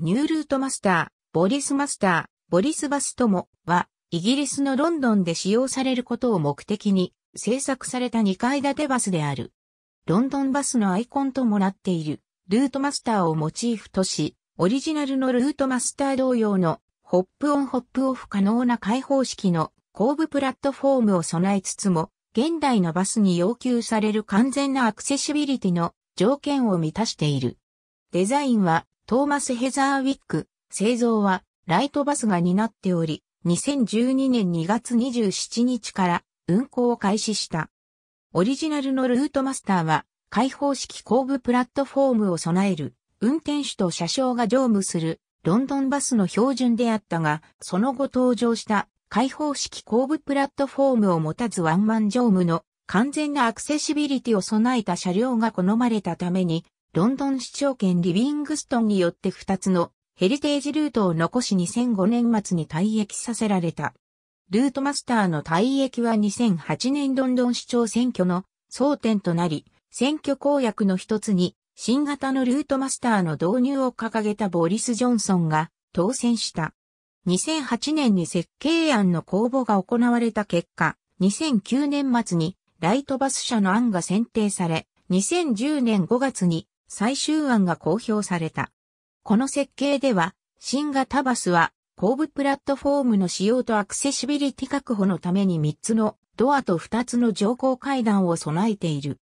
ニュールートマスター、ボリスマスター、ボリスバスともは、イギリスのロンドンで使用されることを目的に、制作された2階建てバスである。ロンドンバスのアイコンともなっている、ルートマスターをモチーフとし、オリジナルのルートマスター同様の、ホップオンホップオフ可能な開放式の後部プラットフォームを備えつつも、現代のバスに要求される完全なアクセシビリティの条件を満たしている。デザインはトーマス・ヘザーウィック、製造は、ライトバスが担っており、2012年2月27日から運行を開始した。オリジナルのルートマスターは、開放式後部プラットフォームを備える、運転手と車掌が乗務する、ロンドンバスの標準であったが、その後登場した開放式後部プラットフォームを持たずワンマン乗務の完全なアクセシビリティを備えた車両が好まれたために、ロンドン市長権リビングストンによって2つのヘリテージルートを残し2005年末に退役させられた。ルートマスターの退役は2008年ロンドン市長選挙の争点となり、選挙公約の一つに新型のルートマスターの導入を掲げたボリス・ジョンソンが当選した。2008年に設計案の公募が行われた結果、2009年末にライトバス社の案が選定され、2010年5月に最終案が公表された。この設計では、新型バスは後部プラットフォームの使用とアクセシビリティ確保のために3つのドアと2つの乗降階段を備えている。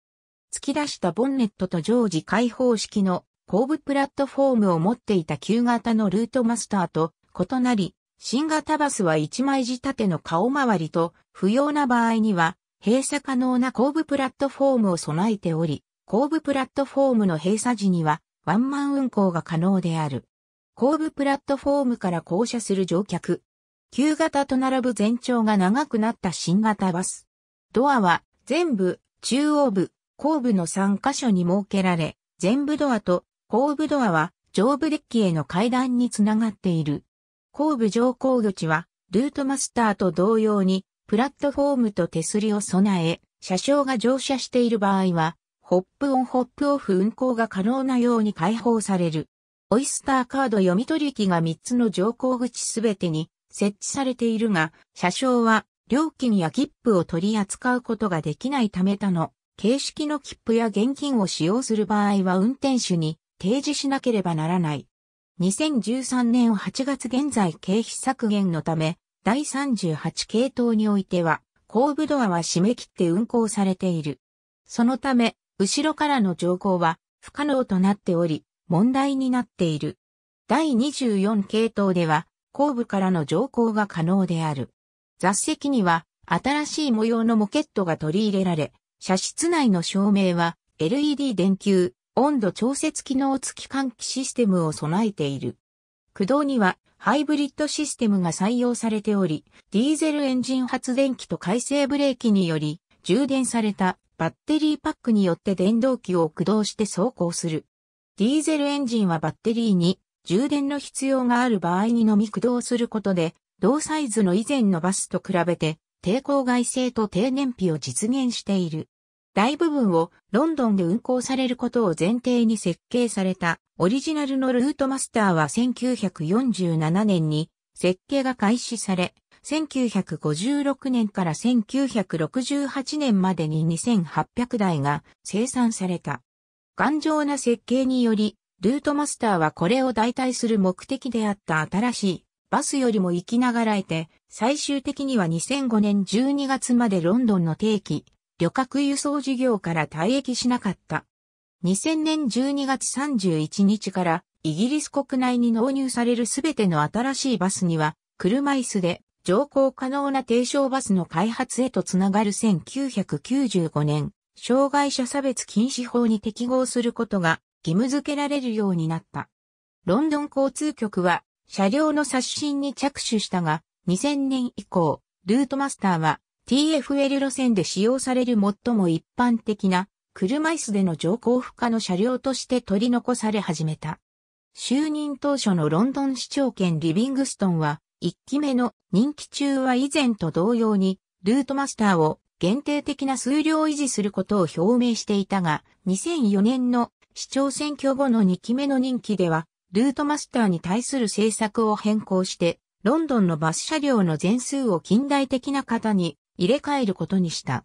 突き出したボンネットと常時開放式の後部プラットフォームを持っていた旧型のルートマスターと異なり、新型バスは1枚仕立ての顔周りと不要な場合には閉鎖可能な後部プラットフォームを備えており、後部プラットフォームの閉鎖時にはワンマン運行が可能である。後部プラットフォームから降車する乗客。旧型と並ぶ全長が長くなった新型バス。ドアは全部、中央部、後部の3箇所に設けられ、全部ドアと後部ドアは上部デッキへの階段につながっている。後部乗降口はルートマスターと同様にプラットフォームと手すりを備え、車掌が乗車している場合はホップオンホップオフ運行が可能なように開放される。オイスターカード読み取り機が3つの乗降口すべてに設置されているが、車掌は料金や切符を取り扱うことができないため他の形式の切符や現金を使用する場合は運転手に提示しなければならない。2013年8月現在経費削減のため、第38系統においては、後部ドアは締め切って運行されている。そのため、後ろからの乗降は不可能となっており、問題になっている。第24系統では、後部からの乗降が可能である。座席には、新しい模様のモケットが取り入れられ、車室内の照明は LED 電球、温度調節機能付き換気システムを備えている。駆動にはハイブリッドシステムが採用されており、ディーゼルエンジン発電機と回生ブレーキにより充電されたバッテリーパックによって電動機を駆動して走行する。ディーゼルエンジンはバッテリーに充電の必要がある場合にのみ駆動することで、同サイズの以前のバスと比べて抵抗外性と低燃費を実現している。大部分をロンドンで運行されることを前提に設計されたオリジナルのルートマスターは1947年に設計が開始され、1956年から1968年までに2800台が生産された。頑丈な設計により、ルートマスターはこれを代替する目的であった新しいバスよりも生きながらえて、最終的には2005年12月までロンドンの定期、旅客輸送事業から退役しなかった。2000年12月31日からイギリス国内に納入されるすべての新しいバスには車椅子で乗降可能な低床バスの開発へとつながる1995年、障害者差別禁止法に適合することが義務付けられるようになった。ロンドン交通局は車両の刷新に着手したが、2000年以降、ルートマスターは TFL 路線で使用される最も一般的な車椅子での乗降不可の車両として取り残され始めた。就任当初のロンドン市長兼リビングストンは1期目の任期中は以前と同様に、ルートマスターを限定的な数量維持することを表明していたが、2004年の市長選挙後の2期目の任期では、ルートマスターに対する政策を変更して、ロンドンのバス車両の全数を近代的な型に入れ替えることにした。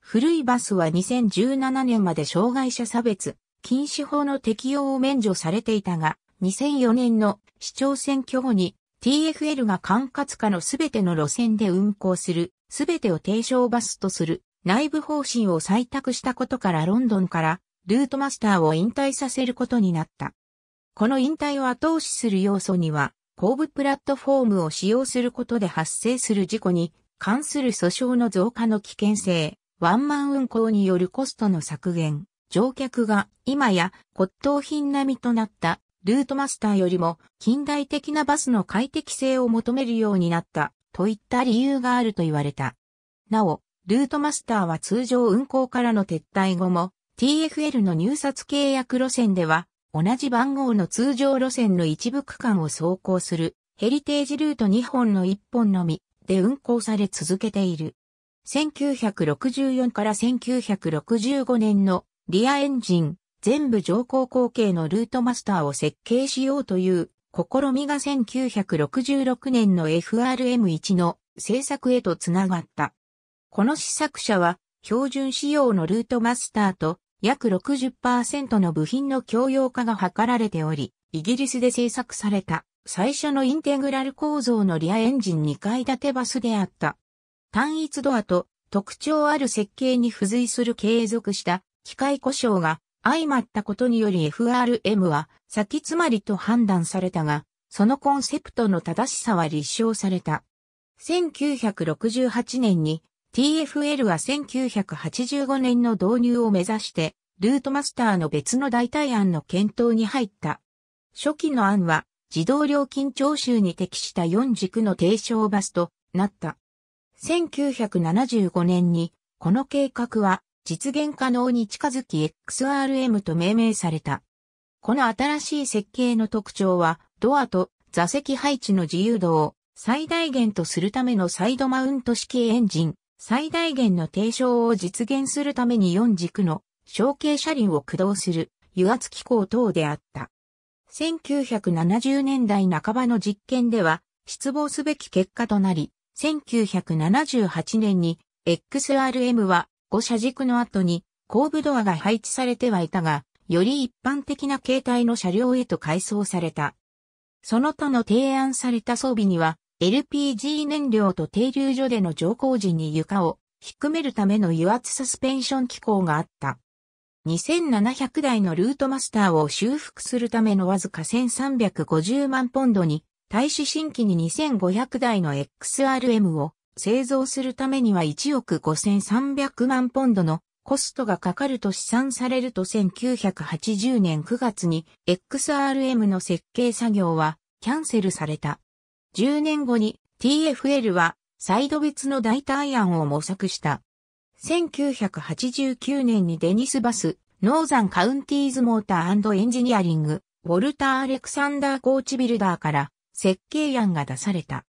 古いバスは2017年まで障害者差別、禁止法の適用を免除されていたが、2004年の市長選挙後に TFL が管轄下のすべての路線で運行する、すべてを低床バスとする内部方針を採択したことからロンドンからルートマスターを引退させることになった。この引退を後押しする要素には、後部プラットフォームを使用することで発生する事故に関する訴訟の増加の危険性、ワンマン運行によるコストの削減、乗客が今や骨董品並みとなったルートマスターよりも近代的なバスの快適性を求めるようになったといった理由があると言われた。なお、ルートマスターは通常運行からの撤退後も TFL の入札契約路線では同じ番号の通常路線の一部区間を走行するヘリテージルート2本の1本のみで運行され続けている。1964から1965年のリアエンジン、全部上降後継のルートマスターを設計しようという試みが1966年の FRM1 の制作へとつながった。この試作車は標準仕様のルートマスターと約60%の部品の共用化が図られており、イギリスで製作された最初のインテグラル構造のリアエンジン2階建てバスであった。単一ドアと特徴ある設計に付随する継続した機械故障が相まったことにより FRM は先詰まりと判断されたが、そのコンセプトの正しさは立証された。1968年に TFL は1985年の導入を目指して、ルートマスターの別の代替案の検討に入った。初期の案は、自動料金徴収に適した4軸の低床バスとなった。1975年に、この計画は実現可能に近づき XRM と命名された。この新しい設計の特徴は、ドアと座席配置の自由度を最大限とするためのサイドマウント式エンジン、最大限の低床を実現するために4軸の小径車輪を駆動する油圧機構等であった。1970年代半ばの実験では失望すべき結果となり、1978年に XRM は5車軸の後に後部ドアが配置されてはいたが、より一般的な形態の車両へと改装された。その他の提案された装備には、LPG 燃料と停留所での乗降時に床を低めるための油圧サスペンション機構があった。2700台のルートマスターを修復するためのわずか1350万ポンドに、対し新規に2500台の XRM を製造するためには1億5300万ポンドのコストがかかると試算されると1980年9月に XRM の設計作業はキャンセルされた。10年後に TFL はサイド別の代替案を模索した。1989年にデニス・バス、ノーザン・カウンティーズ・モーターエンジニアリング、ウォルター・アレクサンダー・コーチビルダーから設計案が出された。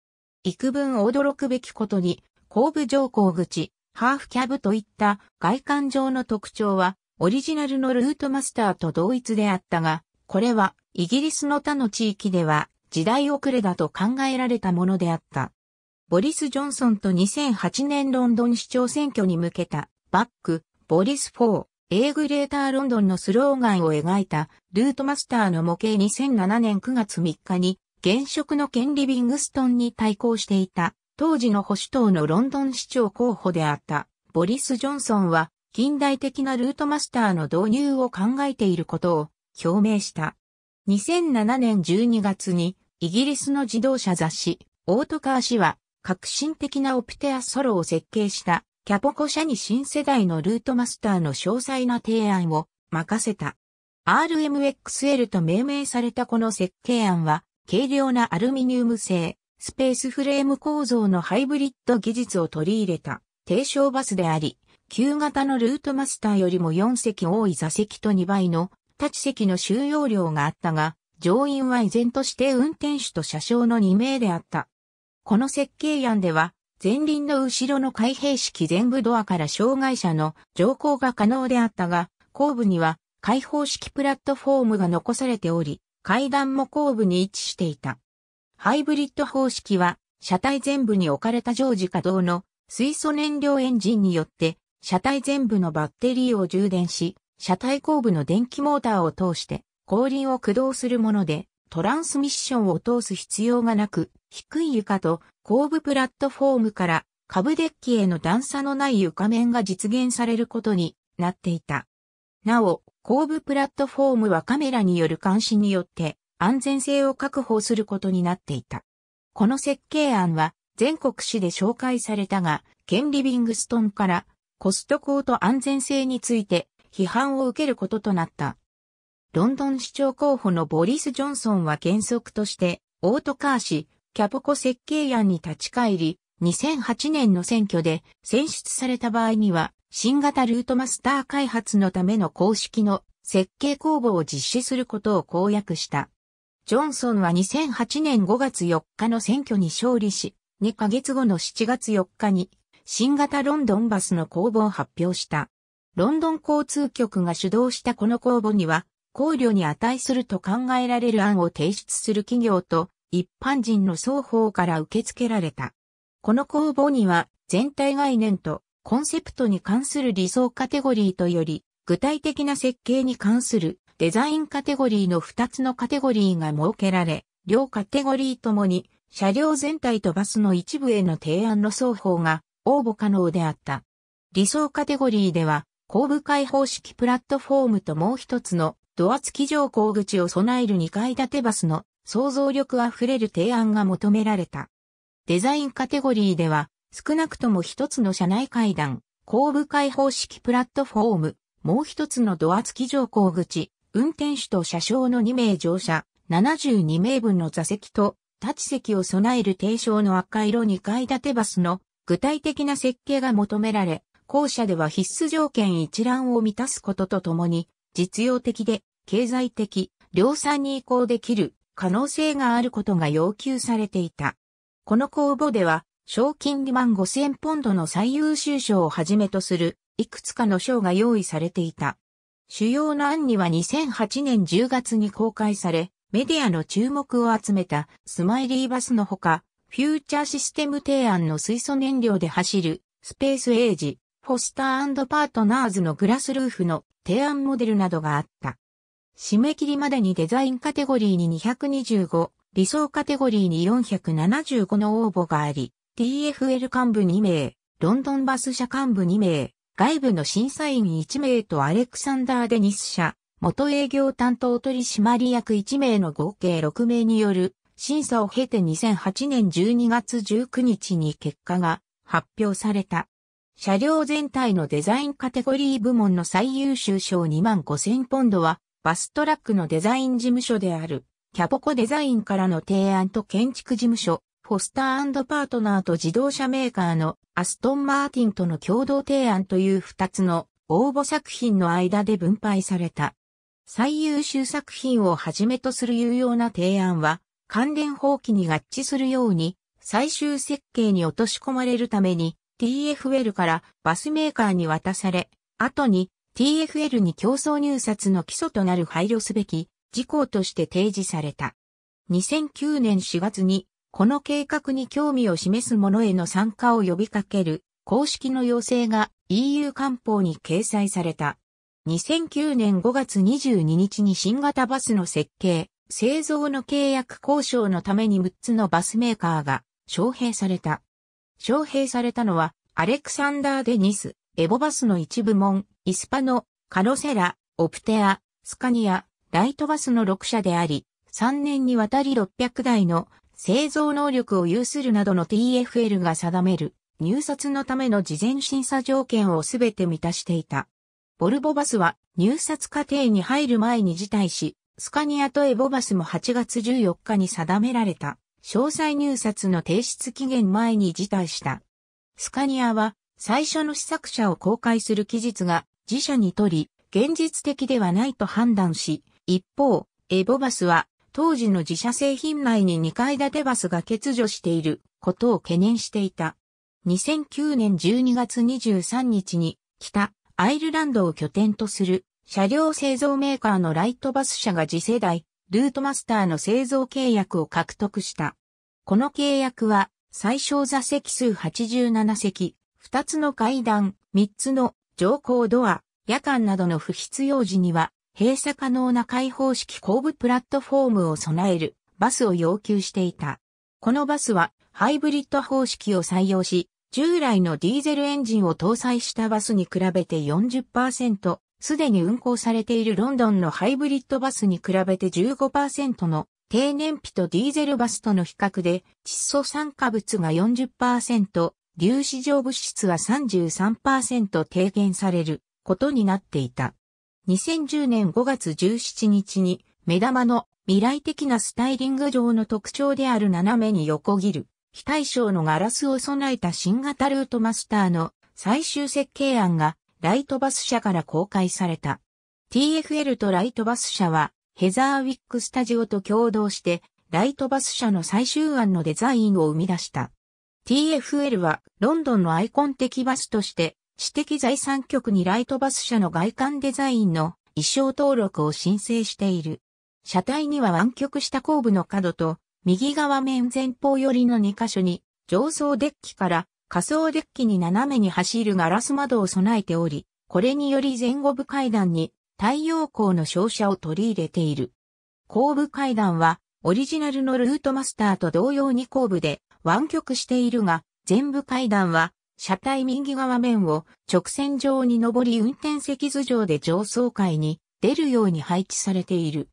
幾分驚くべきことに、後部上降口、ハーフキャブといった外観上の特徴は、オリジナルのルートマスターと同一であったが、これはイギリスの他の地域では時代遅れだと考えられたものであった。ボリス・ジョンソンと2008年ロンドン市長選挙に向けたバック、ボリスフォー、A グレーターロンドンのスローガンを描いたルートマスターの模型2007年9月3日に現職のケン・リビングストンに対抗していた、当時の保守党のロンドン市長候補であった、ボリス・ジョンソンは、近代的なルートマスターの導入を考えていることを表明した。2007年12月に、イギリスの自動車雑誌、オートカー氏は、革新的なオプテアソロを設計したキャポコ社に新世代のルートマスターの詳細な提案を任せた。RMXL と命名されたこの設計案は軽量なアルミニウム製、スペースフレーム構造のハイブリッド技術を取り入れた、低床バスであり、旧型のルートマスターよりも4席多い座席と2倍の立ち席の収容量があったが、乗員は依然として運転手と車掌の2名であった。この設計案では、前輪の後ろの開閉式全部ドアから障害者の乗降が可能であったが、後部には開放式プラットフォームが残されており、階段も後部に位置していた。ハイブリッド方式は、車体全部に置かれた常時稼働の水素燃料エンジンによって、車体全部のバッテリーを充電し、車体後部の電気モーターを通して、後輪を駆動するもので、トランスミッションを通す必要がなく、低い床と後部プラットフォームから株デッキへの段差のない床面が実現されることになっていた。なお、後部プラットフォームはカメラによる監視によって安全性を確保することになっていた。この設計案は全国市で紹介されたが、ケン・リビングストンからコストコと安全性について批判を受けることとなった。ロンドン市長候補のボリス・ジョンソンは原則として、オートカー氏、キャポコ設計案に立ち返り、2008年の選挙で選出された場合には、新型ルートマスター開発のための公式の設計公募を実施することを公約した。ジョンソンは2008年5月4日の選挙に勝利し、2ヶ月後の7月4日に新型ロンドンバスの公募を発表した。ロンドン交通局が主導したこの公募には、考慮に値すると考えられる案を提出する企業と一般人の双方から受け付けられた。この公募には全体概念とコンセプトに関する理想カテゴリーとより具体的な設計に関するデザインカテゴリーの2つのカテゴリーが設けられ、両カテゴリーともに車両全体とバスの一部への提案の双方が応募可能であった。理想カテゴリーでは後部開放式プラットフォームともう一つのドア付き乗降口を備える2階建てバスの想像力あふれる提案が求められた。デザインカテゴリーでは、少なくとも一つの車内階段、後部開放式プラットフォーム、もう一つのドア付き乗降口、運転手と車掌の2名乗車、72名分の座席と、立ち席を備える低床の赤色2階建てバスの具体的な設計が求められ、後者では必須条件一覧を満たすこととともに、実用的で経済的、量産に移行できる可能性があることが要求されていた。この公募では、賞金2万5千ポンドの最優秀賞をはじめとする、いくつかの賞が用意されていた。主要の案には2008年10月に公開され、メディアの注目を集めたスマイリーバスのほか、フューチャーシステム提案の水素燃料で走るスペースエイジ、フォスターパートナーズのグラスルーフの提案モデルなどがあった。締め切りまでにデザインカテゴリーに225理想カテゴリーに475の応募があり、TFL 幹部2名、ロンドンバス社幹部2名、外部の審査員1名とアレクサンダー・デニス社、元営業担当取締役1名の合計6名による審査を経て2008年12月19日に結果が発表された。車両全体のデザインカテゴリー部門の最優秀賞2万5000ポンドは、バストラックのデザイン事務所であるキャポコデザインからの提案と建築事務所、フォスターパートナーと自動車メーカーのアストン・マーティンとの共同提案という二つの応募作品の間で分配された。最優秀作品をはじめとする有用な提案は、関連法規に合致するように、最終設計に落とし込まれるために、TFL からバスメーカーに渡され、後に TFL に競争入札の基礎となる配慮すべき事項として提示された。2009年4月に、この計画に興味を示す者への参加を呼びかける公式の要請が EU 官報に掲載された。2009年5月22日に新型バスの設計、製造の契約交渉のために6つのバスメーカーが招聘された。招聘されたのは、アレクサンダー・デニス、エボバスの一部門、イスパノ、カロセラ、オプテア、スカニア、ライトバスの6社であり、3年にわたり600台の製造能力を有するなどの TFL が定める入札のための事前審査条件をすべて満たしていた。ボルボバスは入札過程に入る前に辞退し、スカニアとエボバスも8月14日に定められた詳細入札の提出期限前に辞退した。スカニアは最初の試作車を公開する期日が自社にとり現実的ではないと判断し、一方、エボバスは、当時の自社製品内に2階建てバスが欠如していることを懸念していた。2009年12月23日に、北アイルランドを拠点とする車両製造メーカーのライトバス社が次世代ルートマスターの製造契約を獲得した。この契約は最小座席数87席、2つの階段、3つの乗降ドア、夜間などの不必要時には閉鎖可能な開放式後部プラットフォームを備えるバスを要求していた。このバスはハイブリッド方式を採用し、従来のディーゼルエンジンを搭載したバスに比べて40%、すでに運行されているロンドンのハイブリッドバスに比べて15%の低燃費とディーゼルバスとの比較で、窒素酸化物が40%、粒子状物質は33%低減されることになっていた。2010年5月17日に目玉の未来的なスタイリング上の特徴である斜めに横切る非対称のガラスを備えた新型ルートマスターの最終設計案がライトバス社から公開された。TFL とライトバス社はヘザーウィックスタジオと共同してライトバス社の最終案のデザインを生み出した。TFL はロンドンのアイコン的バスとして私的財産局にライトバス社の外観デザインの衣装登録を申請している。車体には湾曲した後部の角と、右側面前方寄りの2箇所に、上層デッキから仮想デッキに斜めに走るガラス窓を備えており、これにより前後部階段に太陽光の照射を取り入れている。後部階段はオリジナルのルートマスターと同様に後部で湾曲しているが、前部階段は車体右側面を直線上に上り運転席頭上で上層階に出るように配置されている。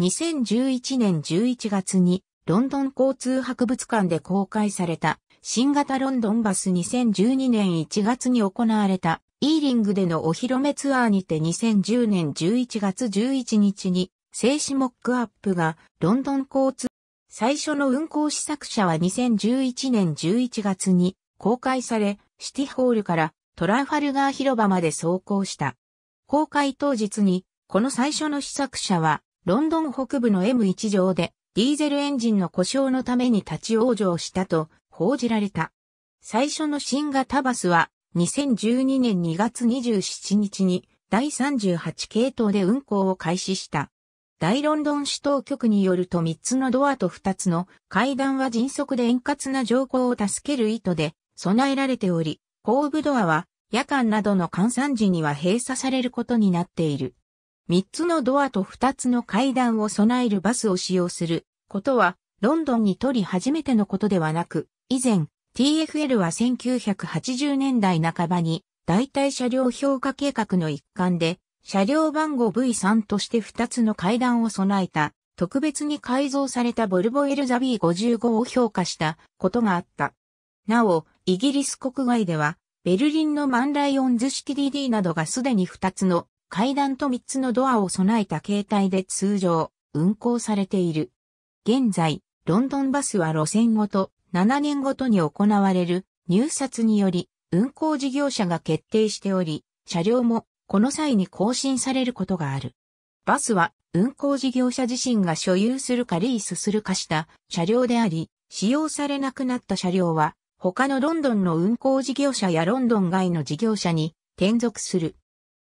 2011年11月にロンドン交通博物館で公開された新型ロンドンバス2012年1月に行われたイーリングでのお披露目ツアーにて2010年11月11日に静止モックアップがロンドン交通最初の運行試作車は2011年11月に公開され、シティホールからトラファルガー広場まで走行した。公開当日に、この最初の試作車は、ロンドン北部の M1 上で、ディーゼルエンジンの故障のために立ち往生したと報じられた。最初の新型バスは、2012年2月27日に、第38系統で運行を開始した。大ロンドン市当局によると3つのドアと2つの階段は迅速で円滑な乗降を助ける意図で備えられており、後部ドアは夜間などの換算時には閉鎖されることになっている。3つのドアと2つの階段を備えるバスを使用することは、ロンドンにとり初めてのことではなく、以前、TFL は1980年代半ばに代替車両評価計画の一環で、車両番号 V3 として2つの階段を備えた、特別に改造されたボルボエルザ B55 を評価したことがあった。なお、イギリス国外では、ベルリンのマンライオンズ式 DD などがすでに2つの階段と3つのドアを備えた形態で通常、運行されている。現在、ロンドンバスは路線ごと、7年ごとに行われる入札により、運行事業者が決定しており、車両もこの際に更新されることがある。バスは運行事業者自身が所有するかリースするかした車両であり、使用されなくなった車両は他のロンドンの運行事業者やロンドン外の事業者に転属する。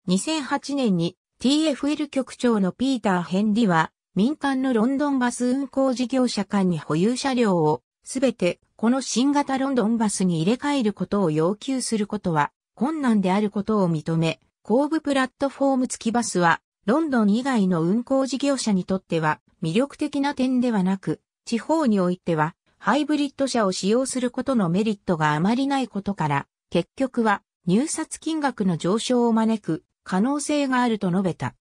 2008年に TFL 局長のピーター・ヘンリは民間のロンドンバス運行事業者間に保有車両をすべてこの新型ロンドンバスに入れ替えることを要求することは困難であることを認め、後部プラットフォーム付きバスはロンドン以外の運行事業者にとっては魅力的な点ではなく、地方においてはハイブリッド車を使用することのメリットがあまりないことから、結局は入札金額の上昇を招く可能性があると述べた。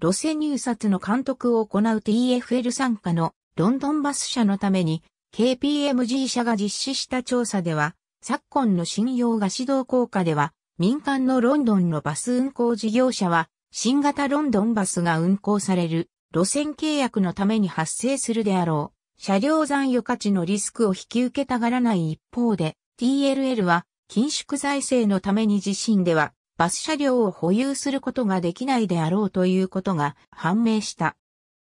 路線入札の監督を行う TFL 参加のロンドンバス社のために KPMG 社が実施した調査では、昨今の信用が指導効果では、民間のロンドンのバス運行事業者は、新型ロンドンバスが運行される路線契約のために発生するであろう。車両残余価値のリスクを引き受けたがらない一方で、TLL は、緊縮財政のために自身では、バス車両を保有することができないであろうということが判明した。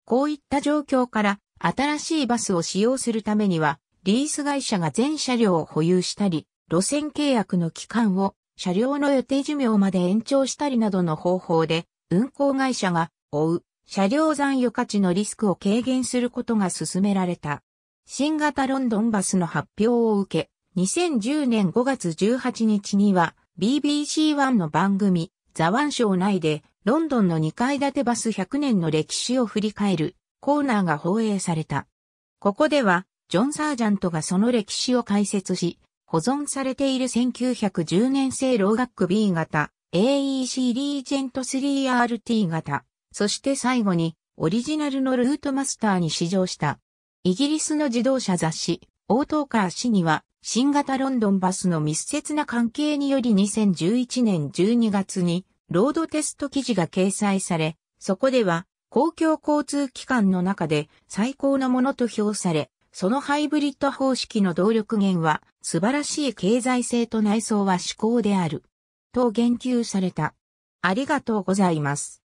こういった状況から、新しいバスを使用するためには、リース会社が全車両を保有したり、路線契約の期間を車両の予定寿命まで延長したりなどの方法で、運行会社が追う車両残余価値のリスクを軽減することが進められた。新型ロンドンバスの発表を受け、2010年5月18日には BBC1 の番組ザワンショー内でロンドンの2階建てバス100年の歴史を振り返るコーナーが放映された。ここではジョン・サージャントがその歴史を解説し、保存されている1910年製ローガック B 型 AEC リージェント 3RT 型そして最後に、オリジナルのルートマスターに試乗した。イギリスの自動車雑誌、オートーカー誌には、新型ロンドンバスの密接な関係により2011年12月に、ロードテスト記事が掲載され、そこでは、公共交通機関の中で最高のものと評され、そのハイブリッド方式の動力源は素晴らしい経済性と内装は至高である。と言及された。ありがとうございます。